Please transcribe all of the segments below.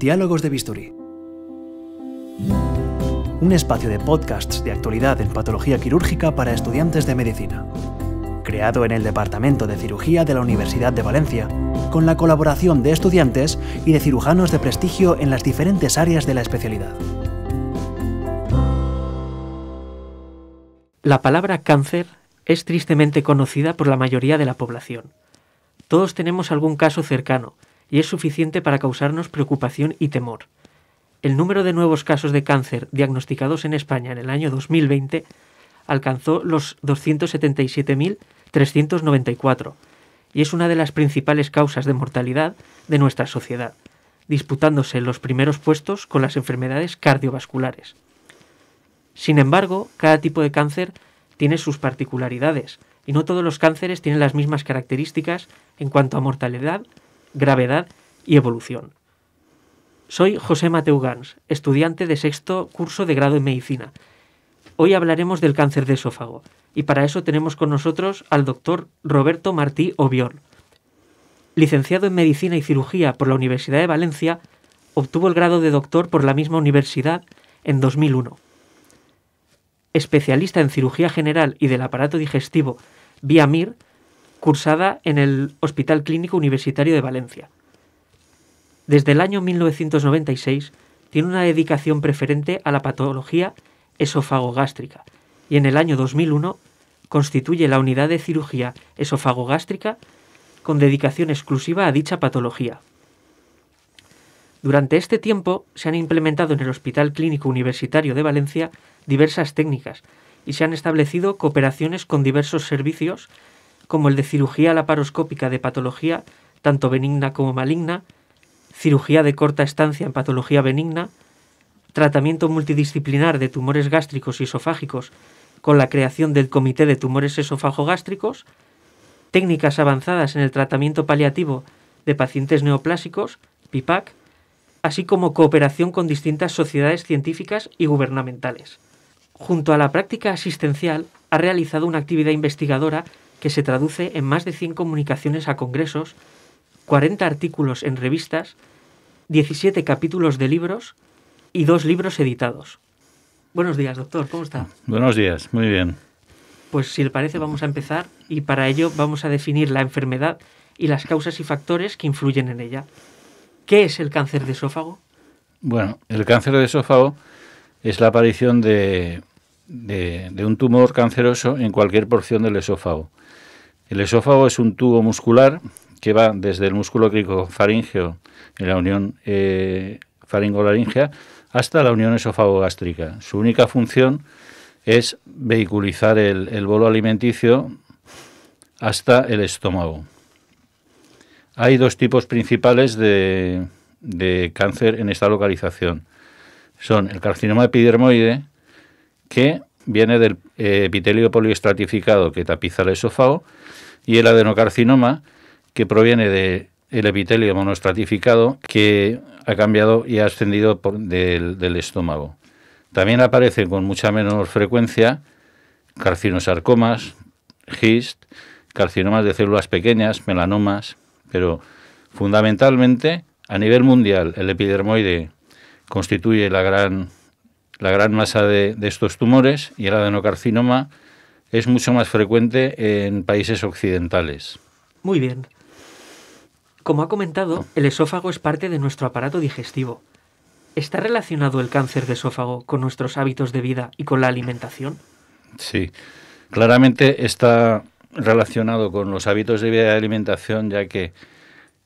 Diálogos de Bisturí. Un espacio de podcasts de actualidad en patología quirúrgica para estudiantes de medicina. Creado en el Departamento de Cirugía de la Universidad de Valencia, con la colaboración de estudiantes y de cirujanos de prestigio en las diferentes áreas de la especialidad. La palabra cáncer es tristemente conocida por la mayoría de la población. Todos tenemos algún caso cercano, y es suficiente para causarnos preocupación y temor. El número de nuevos casos de cáncer diagnosticados en España en el año 2020 alcanzó los 277.394 y es una de las principales causas de mortalidad de nuestra sociedad, disputándose los primeros puestos con las enfermedades cardiovasculares. Sin embargo, cada tipo de cáncer tiene sus particularidades y no todos los cánceres tienen las mismas características en cuanto a mortalidad gravedad y evolución. Soy José Mateu Gans, estudiante de sexto curso de grado en medicina. Hoy hablaremos del cáncer de esófago y para eso tenemos con nosotros al doctor Roberto Martí Obiol. Licenciado en medicina y cirugía por la Universidad de Valencia, obtuvo el grado de doctor por la misma universidad en 2001. Especialista en cirugía general y del aparato digestivo vía MIR, cursada en el Hospital Clínico Universitario de Valencia. Desde el año 1996 tiene una dedicación preferente a la patología esofagogástrica y en el año 2001 constituye la unidad de cirugía esofagogástrica con dedicación exclusiva a dicha patología. Durante este tiempo se han implementado en el Hospital Clínico Universitario de Valencia diversas técnicas y se han establecido cooperaciones con diversos servicios como el de cirugía laparoscópica de patología, tanto benigna como maligna, cirugía de corta estancia en patología benigna, tratamiento multidisciplinar de tumores gástricos y esofágicos con la creación del Comité de Tumores Esofagogástricos, técnicas avanzadas en el tratamiento paliativo de pacientes neoplásicos, PIPAC, así como cooperación con distintas sociedades científicas y gubernamentales. Junto a la práctica asistencial, ha realizado una actividad investigadora que se traduce en más de 100 comunicaciones a congresos, 40 artículos en revistas, 17 capítulos de libros y dos libros editados. Buenos días, doctor, ¿cómo está? Buenos días, muy bien. Pues si le parece vamos a empezar y para ello vamos a definir la enfermedad y las causas y factores que influyen en ella. ¿Qué es el cáncer de esófago? Bueno, el cáncer de esófago es la aparición de, de un tumor canceroso en cualquier porción del esófago. El esófago es un tubo muscular que va desde el músculo faríngeo en la unión eh, faringolaringea hasta la unión esófago-gástrica. Su única función es vehiculizar el, bolo alimenticio hasta el estómago. Hay dos tipos principales de, de cáncer en esta localización. Son el carcinoma epidermoide, que viene del eh, epitelio poliestratificado que tapiza el esófago y el adenocarcinoma que proviene del epitelio monostratificado que ha cambiado y ha ascendido por del, estómago. También aparecen con mucha menor frecuencia carcinosarcomas, GIST, carcinomas de células pequeñas, melanomas, pero fundamentalmente a nivel mundial el epidermoide constituye la gran la gran masa de, estos tumores y el adenocarcinoma es mucho más frecuente en países occidentales. Muy bien. Como ha comentado, ah. el esófago es parte de nuestro aparato digestivo. ¿Está relacionado el cáncer de esófago con nuestros hábitos de vida y con la alimentación? Sí, claramente está relacionado con los hábitos de vida y de alimentación, ya que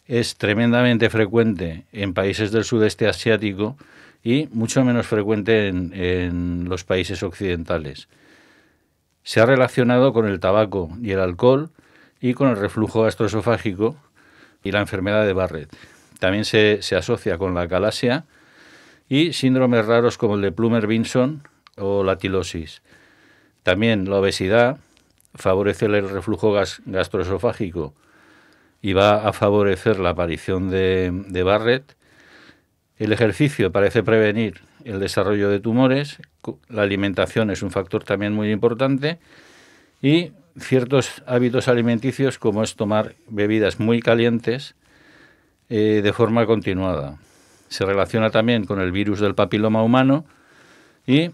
es tremendamente frecuente en países del sudeste asiático y mucho menos frecuente en, los países occidentales. Se ha relacionado con el tabaco y el alcohol y con el reflujo gastroesofágico y la enfermedad de Barrett. También se, asocia con la calasia y síndromes raros como el de Plummer-Vinson o la tilosis. También la obesidad favorece el reflujo gastroesofágico y va a favorecer la aparición de, de Barrett el ejercicio parece prevenir el desarrollo de tumores, la alimentación es un factor también muy importante y ciertos hábitos alimenticios como es tomar bebidas muy calientes eh, de forma continuada. Se relaciona también con el virus del papiloma humano y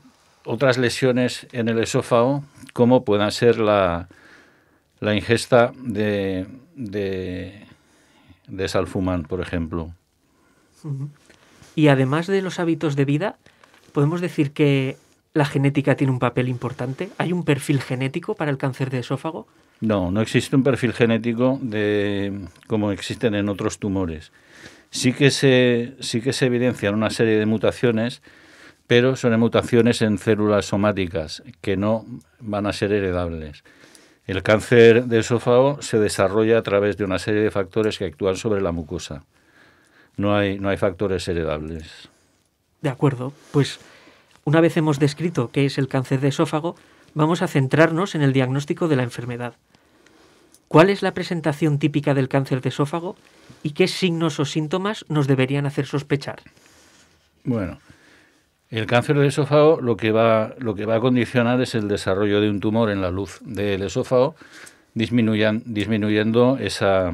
otras lesiones en el esófago como puedan ser la, ingesta de, de, salfumán, por ejemplo. Y además de los hábitos de vida, podemos decir que la genética tiene un papel importante. ¿Hay un perfil genético para el cáncer de esófago? No, no existe un perfil genético de, como existen en otros tumores. Sí que, sí que se evidencian una serie de mutaciones, pero son mutaciones en células somáticas que no van a ser heredables. El cáncer de esófago se desarrolla a través de una serie de factores que actúan sobre la mucosa no hay, no hay factores heredables. De acuerdo, pues una vez hemos descrito qué es el cáncer de esófago, vamos a centrarnos en el diagnóstico de la enfermedad. ¿Cuál es la presentación típica del cáncer de esófago y qué signos o síntomas nos deberían hacer sospechar? Bueno, el cáncer de esófago lo que, va, lo que va a condicionar es el desarrollo de un tumor en la luz del esófago, disminuyendo esa,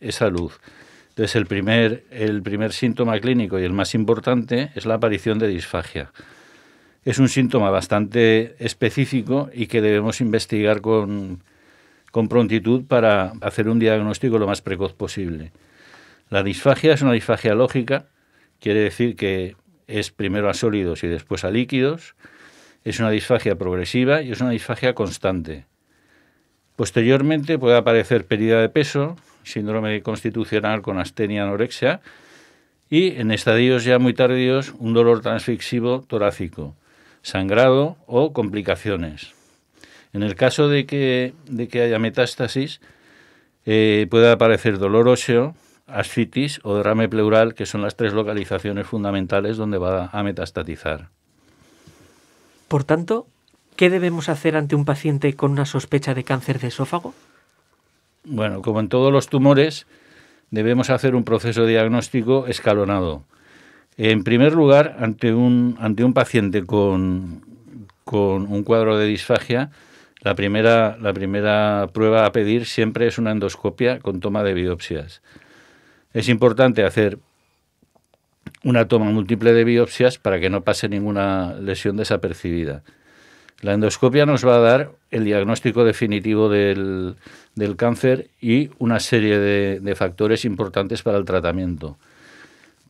esa luz. Entonces, el primer, síntoma clínico y el más importante es la aparición de disfagia. Es un síntoma bastante específico y que debemos investigar con, con prontitud para hacer un diagnóstico lo más precoz posible. La disfagia es una disfagia lógica, quiere decir que es primero a sólidos y después a líquidos, es una disfagia progresiva y es una disfagia constante. Posteriormente puede aparecer pérdida de peso, síndrome constitucional con astenia anorexia y en estadios ya muy tardíos un dolor transfixivo torácico, sangrado o complicaciones. En el caso de que, de que haya metástasis, eh, puede aparecer dolor óseo, asfitis o derrame pleural, que son las tres localizaciones fundamentales donde va a metastatizar. Por tanto, ¿qué debemos hacer ante un paciente con una sospecha de cáncer de esófago? Bueno, como en todos los tumores, debemos hacer un proceso diagnóstico escalonado. En primer lugar, ante un, paciente con, un cuadro de disfagia, la primera prueba a pedir siempre es una endoscopia con toma de biopsias. Es importante hacer una toma múltiple de biopsias para que no pase ninguna lesión desapercibida. La endoscopia nos va a dar el diagnóstico definitivo del, cáncer y una serie de, factores importantes para el tratamiento.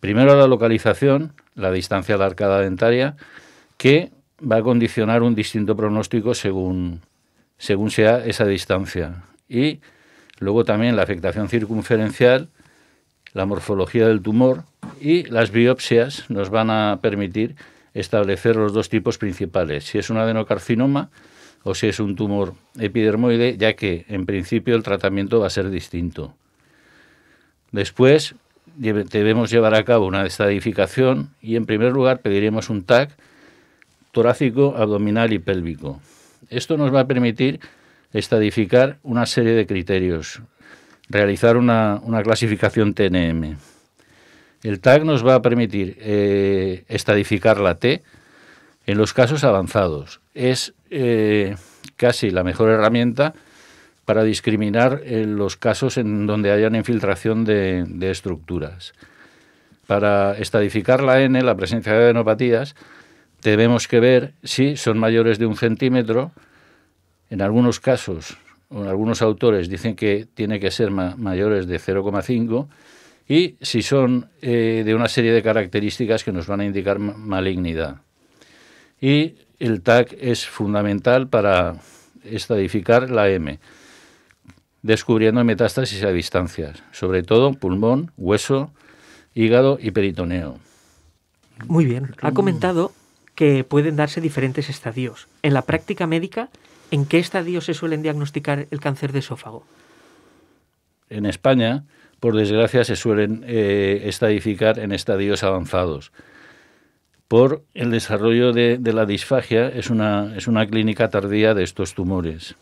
Primero la localización, la distancia a la arcada dentaria, que va a condicionar un distinto pronóstico según, según sea esa distancia. Y luego también la afectación circunferencial, la morfología del tumor y las biopsias nos van a permitir establecer los dos tipos principales, si es un adenocarcinoma o si es un tumor epidermoide, ya que en principio el tratamiento va a ser distinto. Después debemos llevar a cabo una estadificación y en primer lugar pediremos un TAC torácico, abdominal y pélvico. Esto nos va a permitir estadificar una serie de criterios, realizar una, una clasificación TNM. El tag nos va a permitir eh, estadificar la T en los casos avanzados. Es eh, casi la mejor herramienta para discriminar eh, los casos en donde haya una infiltración de, estructuras. Para estadificar la N, la presencia de adenopatías, debemos que ver si son mayores de un centímetro. En algunos casos, algunos autores dicen que tiene que ser mayores de 0,5 y si son eh, de una serie de características que nos van a indicar malignidad. Y el TAC es fundamental para estadificar la M, descubriendo metástasis a distancias, sobre todo pulmón, hueso, hígado y peritoneo. Muy bien, ha mm. comentado que pueden darse diferentes estadios. En la práctica médica, ¿en qué estadios se suelen diagnosticar el cáncer de esófago? En España, por desgracia, se suelen eh, estadificar en estadios avanzados. Por el desarrollo de, de la disfagia, es una, es una clínica tardía de estos tumores.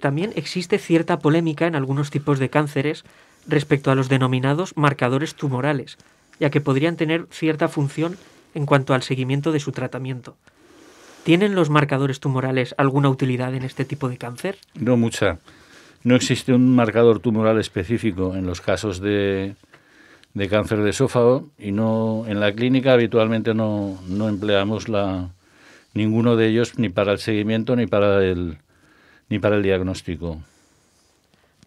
También existe cierta polémica en algunos tipos de cánceres respecto a los denominados marcadores tumorales, ya que podrían tener cierta función en cuanto al seguimiento de su tratamiento. ¿Tienen los marcadores tumorales alguna utilidad en este tipo de cáncer? No mucha. No existe un marcador tumoral específico en los casos de, cáncer de esófago y no en la clínica habitualmente no, empleamos la, ninguno de ellos ni para el seguimiento ni para el, ni para el diagnóstico.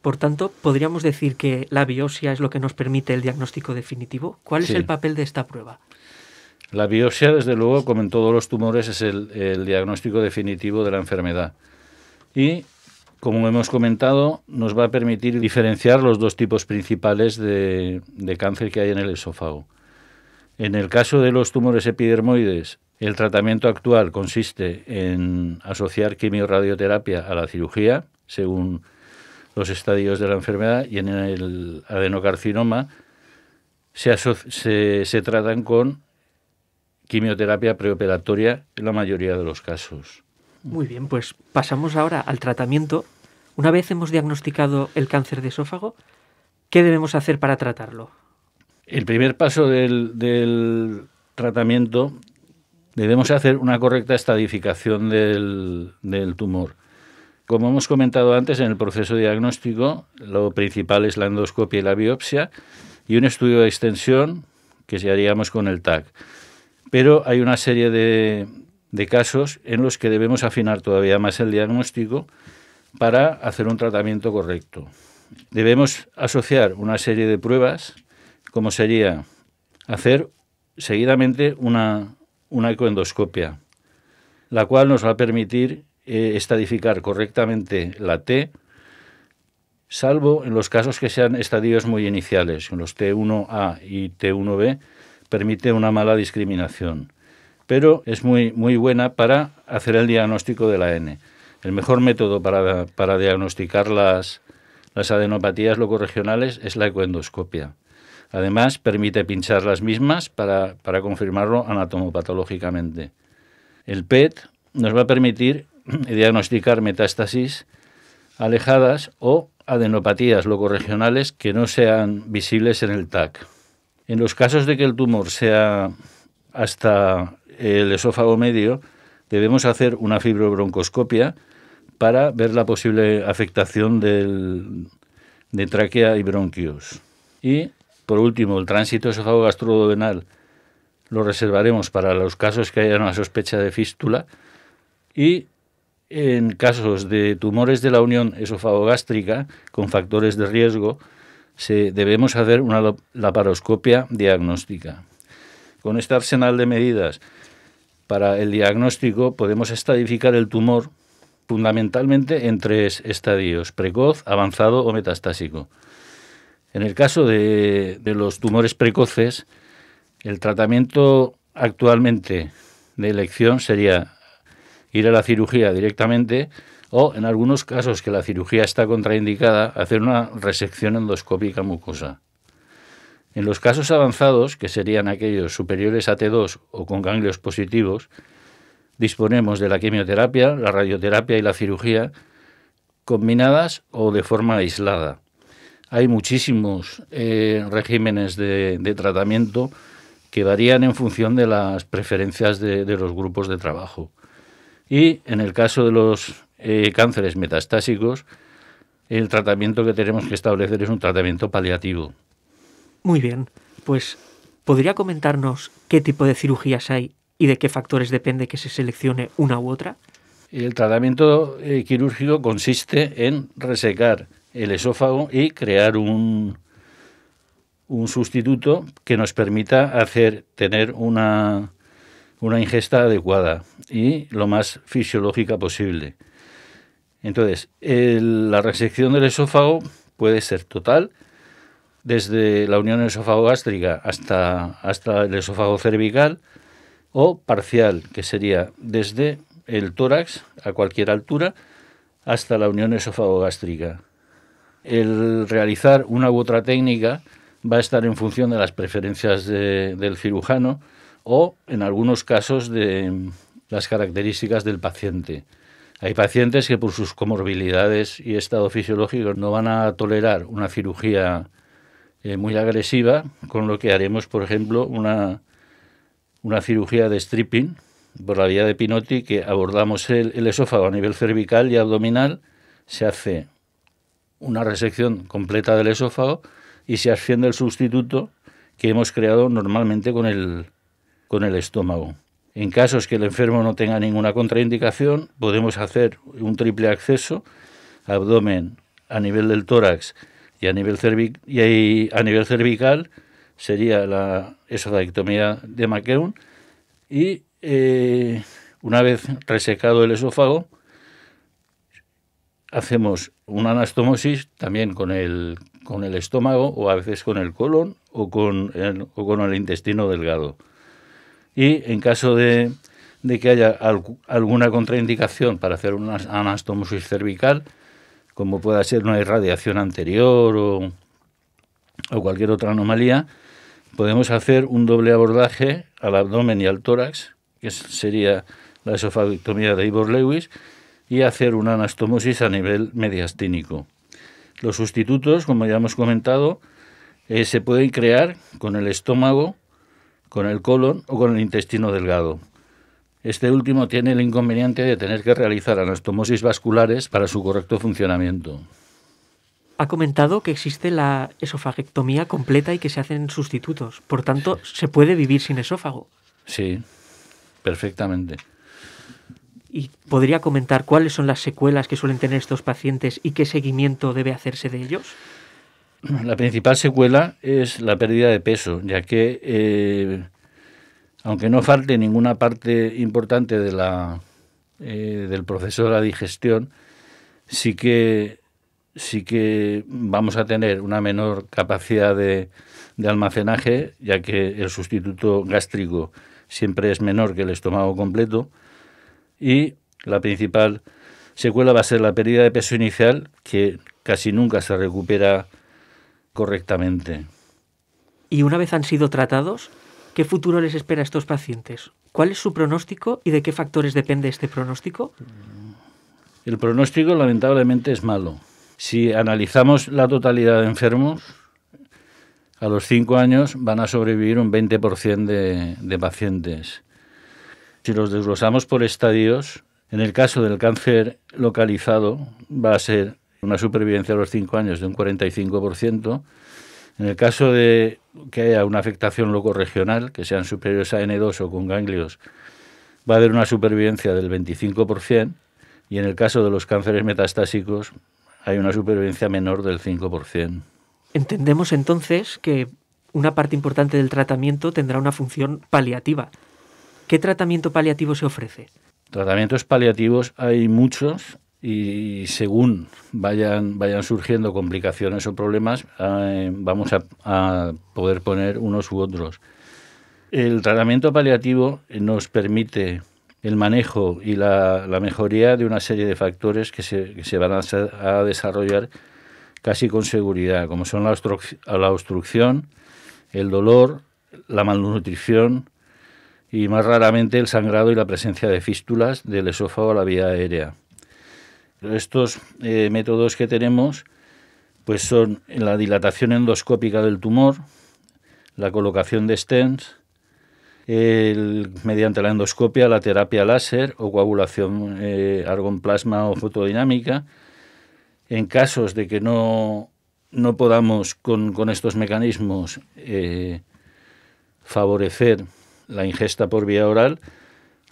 Por tanto, podríamos decir que la biopsia es lo que nos permite el diagnóstico definitivo. ¿Cuál es el papel de esta prueba? La biopsia, desde luego, como en todos los tumores, es el, el diagnóstico definitivo de la enfermedad. Y como hemos comentado, nos va a permitir diferenciar los dos tipos principales de, cáncer que hay en el esófago. En el caso de los tumores epidermoides, el tratamiento actual consiste en asociar quimioradioterapia a la cirugía, según los estadios de la enfermedad, y en el adenocarcinoma se tratan con quimioterapia preoperatoria en la mayoría de los casos. Muy bien, pues pasamos ahora al tratamiento. Una vez hemos diagnosticado el cáncer de esófago, ¿qué debemos hacer para tratarlo? El primer paso del, tratamiento debemos hacer una correcta estadificación del, del tumor. Como hemos comentado antes, en el proceso diagnóstico lo principal es la endoscopia y la biopsia y un estudio de extensión que se haríamos con el TAC. Pero hay una serie de, de casos en los que debemos afinar todavía más el diagnóstico para hacer un tratamiento correcto. Debemos asociar una serie de pruebas, como sería hacer seguidamente una, ecoendoscopia, la cual nos va a permitir eh, estadificar correctamente la T, salvo en los casos que sean estadios muy iniciales, en los T1A y T1B, permite una mala discriminación pero es muy, muy buena para hacer el diagnóstico de la N. El mejor método para, diagnosticar las, las adenopatías locorregionales es la ecoendoscopia. Además, permite pinchar las mismas para, para confirmarlo anatomopatológicamente. El PET nos va a permitir diagnosticar metástasis alejadas o adenopatías locorregionales que no sean visibles en el TAC. En los casos de que el tumor sea hasta el esófago medio, debemos hacer una fibrobroncoscopia para ver la posible afectación del, de tráquea y bronquios. Y, por último, el tránsito esófago gastrovenal lo reservaremos para los casos que haya una sospecha de fístula y en casos de tumores de la unión esofagogástrica con factores de riesgo, se, debemos hacer una laparoscopia diagnóstica. Con este arsenal de medidas para el diagnóstico podemos estadificar el tumor fundamentalmente en tres estadios, precoz, avanzado o metastásico. En el caso de, los tumores precoces, el tratamiento actualmente de elección sería ir a la cirugía directamente o, en algunos casos que la cirugía está contraindicada, hacer una resección endoscópica mucosa. En los casos avanzados, que serían aquellos superiores a T2 o con ganglios positivos, disponemos de la quimioterapia, la radioterapia y la cirugía combinadas o de forma aislada. Hay muchísimos eh, regímenes de, tratamiento que varían en función de las preferencias de, los grupos de trabajo. Y en el caso de los eh, cánceres metastásicos, el tratamiento que tenemos que establecer es un tratamiento paliativo. Muy bien, pues ¿podría comentarnos qué tipo de cirugías hay y de qué factores depende que se seleccione una u otra? El tratamiento eh, quirúrgico consiste en resecar el esófago y crear un, sustituto que nos permita hacer tener una, una ingesta adecuada y lo más fisiológica posible. Entonces, la resección del esófago puede ser total, desde la unión esofagogástrica hasta, hasta el esófago cervical o parcial, que sería desde el tórax a cualquier altura hasta la unión esofagogástrica. El realizar una u otra técnica va a estar en función de las preferencias del cirujano o, en algunos casos, de las características del paciente. Hay pacientes que por sus comorbilidades y estado fisiológico no van a tolerar una cirugía eh, muy agresiva, con lo que haremos, por ejemplo, una, una cirugía de stripping por la vía de Pinotti, que abordamos el, esófago a nivel cervical y abdominal, se hace una resección completa del esófago y se asciende el sustituto que hemos creado normalmente con el, con el estómago. En casos que el enfermo no tenga ninguna contraindicación, podemos hacer un triple acceso, abdomen a nivel del tórax y a nivel, y a nivel cervical sería la esofagectomía de McKeown y eh, una vez resecado el esófago hacemos una anastomosis también con el, estómago o a veces con el colon o con el, intestino delgado. Y en caso de, que haya alguna contraindicación para hacer una anastomosis cervical, como pueda ser una irradiación anterior o, cualquier otra anomalía, podemos hacer un doble abordaje al abdomen y al tórax, que sería la esofagectomía de Ivor Lewis, y hacer una anastomosis a nivel mediastínico. Los sustitutos, como ya hemos comentado, eh, se pueden crear con el estómago, con el colon o con el intestino delgado. Este último tiene el inconveniente de tener que realizar anastomosis vasculares para su correcto funcionamiento. Ha comentado que existe la esofagectomía completa y que se hacen sustitutos. Por tanto, se puede vivir sin esófago. Sí, perfectamente. ¿Y podría comentar cuáles son las secuelas que suelen tener estos pacientes y qué seguimiento debe hacerse de ellos? La principal secuela es la pérdida de peso, ya que eh, aunque no falte ninguna parte importante de la, eh, del proceso de la digestión, sí que, sí que vamos a tener una menor capacidad de, de almacenaje, ya que el sustituto gástrico siempre es menor que el estómago completo. Y la principal secuela va a ser la pérdida de peso inicial, que casi nunca se recupera correctamente. ¿Y una vez han sido tratados? ¿Qué futuro les espera a estos pacientes? ¿Cuál es su pronóstico y de qué factores depende este pronóstico? El pronóstico lamentablemente es malo. Si analizamos la totalidad de enfermos, a los 5 años van a sobrevivir un 20% de, de pacientes. Si los desglosamos por estadios, en el caso del cáncer localizado va a ser una supervivencia a los 5 años de un 45%, en el caso de que haya una afectación locorregional, que sean superiores a N2 o con ganglios, va a haber una supervivencia del 25% y en el caso de los cánceres metastásicos hay una supervivencia menor del 5%. Entendemos entonces que una parte importante del tratamiento tendrá una función paliativa. ¿Qué tratamiento paliativo se ofrece? Tratamientos paliativos hay muchos y según vayan, vayan surgiendo complicaciones o problemas, ah, eh, vamos a, poder poner unos u otros. El tratamiento paliativo nos permite el manejo y la, mejoría de una serie de factores que se, van a, desarrollar casi con seguridad, como son la obstrucción, el dolor, la malnutrición y más raramente el sangrado y la presencia de fístulas del esófago a la vía aérea. Estos eh, métodos que tenemos pues son la dilatación endoscópica del tumor, la colocación de stents, mediante la endoscopia, la terapia láser o coagulación eh, argonplasma plasma o fotodinámica. En casos de que no, podamos con, estos mecanismos eh, favorecer la ingesta por vía oral,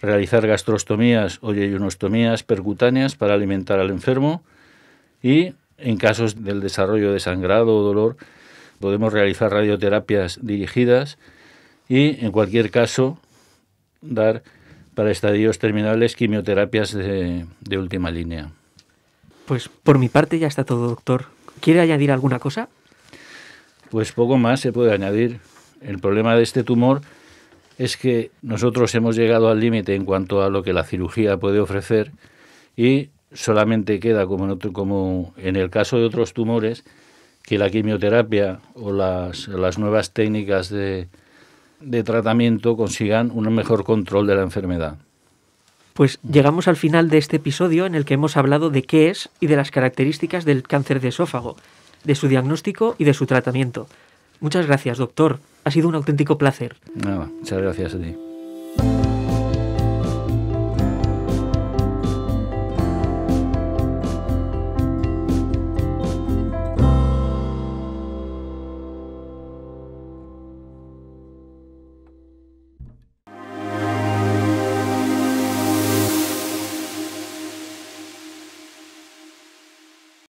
realizar gastrostomías o yeyunostomías percutáneas para alimentar al enfermo y en casos del desarrollo de sangrado o dolor podemos realizar radioterapias dirigidas y en cualquier caso dar para estadios terminales quimioterapias de, de última línea. Pues por mi parte ya está todo, doctor. ¿Quiere añadir alguna cosa? Pues poco más se puede añadir. El problema de este tumor es que nosotros hemos llegado al límite en cuanto a lo que la cirugía puede ofrecer y solamente queda, como en, otro, como en el caso de otros tumores, que la quimioterapia o las, nuevas técnicas de, de tratamiento consigan un mejor control de la enfermedad. Pues llegamos al final de este episodio en el que hemos hablado de qué es y de las características del cáncer de esófago, de su diagnóstico y de su tratamiento. Muchas gracias, doctor. Ha sido un auténtico placer. Nada, muchas gracias a ti.